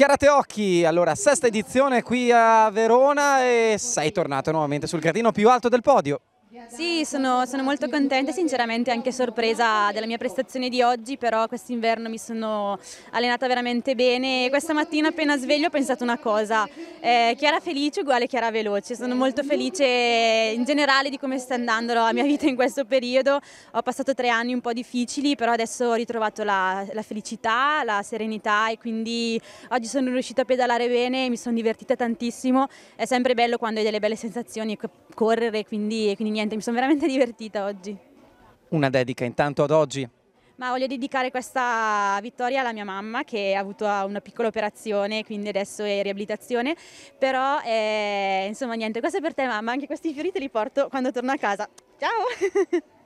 Chiara Teocchi, allora sesta edizione qui a Verona e sei tornato nuovamente sul gradino più alto del podio. Sì, sono, sono, molto contenta e sinceramente anche sorpresa della mia prestazione di oggi, però quest'inverno mi sono allenata veramente bene e questa mattina appena sveglio ho pensato una cosa, eh, Chiara Felice uguale Chiara Veloce, sono molto felice eh, in generale di come sta andando la mia vita in questo periodo, ho passato tre anni un po' difficili però adesso ho ritrovato la, la felicità, la serenità e quindi oggi sono riuscita a pedalare bene, mi sono divertita tantissimo, è sempre bello quando hai delle belle sensazioni correre quindi, quindi niente, mi sono veramente divertita oggi. Una dedica intanto ad oggi ma voglio dedicare questa vittoria alla mia mamma che ha avuto una piccola operazione, quindi adesso è in riabilitazione, però eh, insomma niente, questo è per te mamma, anche questi fiori te li porto quando torno a casa. Ciao!